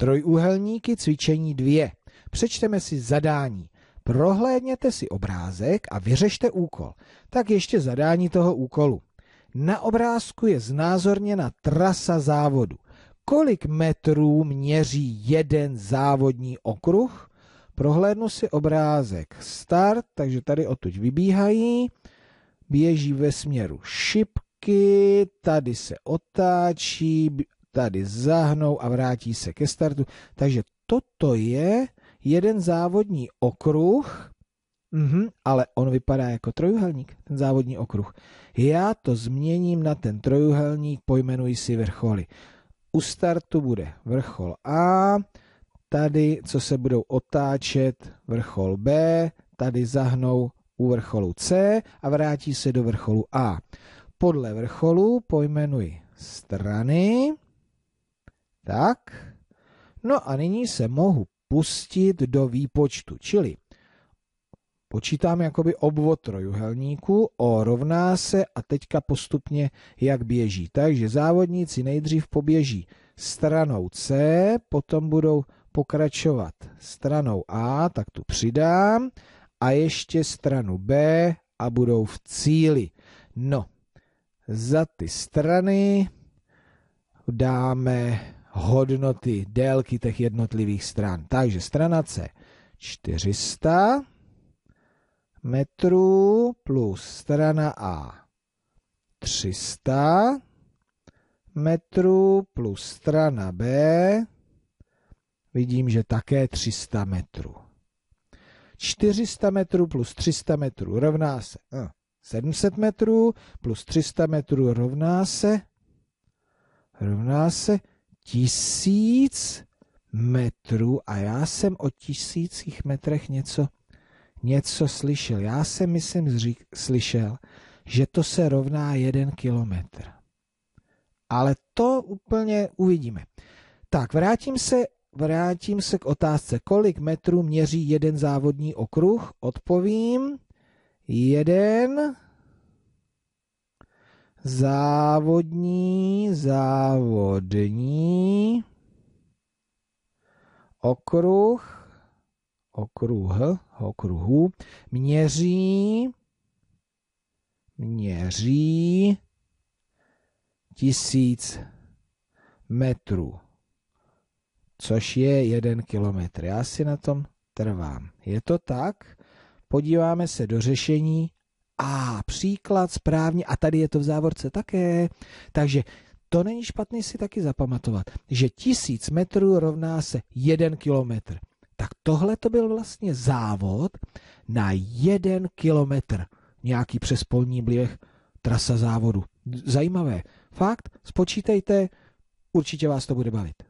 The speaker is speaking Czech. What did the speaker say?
Trojúhelníky cvičení 2. Přečteme si zadání. Prohlédněte si obrázek a vyřešte úkol. Tak ještě zadání toho úkolu. Na obrázku je znázorněna trasa závodu. Kolik metrů měří jeden závodní okruh? Prohlédnu si obrázek start, takže tady odtud vybíhají. Běží ve směru šipky, tady se otáčí tady zahnou a vrátí se ke startu. Takže toto je jeden závodní okruh, mhm, ale on vypadá jako trojuhelník, ten závodní okruh. Já to změním na ten trojuhelník, pojmenuji si vrcholy. U startu bude vrchol A, tady, co se budou otáčet, vrchol B, tady zahnou u vrcholu C a vrátí se do vrcholu A. Podle vrcholu pojmenuji strany tak, no a nyní se mohu pustit do výpočtu, čili počítám jakoby obvod trojuhelníku, O rovná se a teďka postupně jak běží. Takže závodníci nejdřív poběží stranou C, potom budou pokračovat stranou A, tak tu přidám, a ještě stranu B a budou v cíli. No, za ty strany dáme hodnoty délky těch jednotlivých stran. Takže strana C 400 metrů plus strana A 300 metrů plus strana B vidím, že také 300 metrů. 400 metrů plus 300 metrů rovná se 700 metrů plus 300 metrů rovná se rovná se tisíc metrů a já jsem o tisících metrech něco, něco slyšel. Já jsem, myslím, zřík slyšel, že to se rovná jeden kilometr. Ale to úplně uvidíme. Tak, vrátím se, vrátím se k otázce, kolik metrů měří jeden závodní okruh. Odpovím, jeden závodní, závodní, okruh, okruh, okruhu, měří, měří tisíc metrů, což je jeden kilometr. Já si na tom trvám. Je to tak? Podíváme se do řešení a příklad správně, a tady je to v závorce také, takže to není špatný si taky zapamatovat, že tisíc metrů rovná se jeden kilometr. Tak tohle to byl vlastně závod na jeden kilometr. Nějaký přes polní blivech trasa závodu. Zajímavé. Fakt, spočítejte, určitě vás to bude bavit.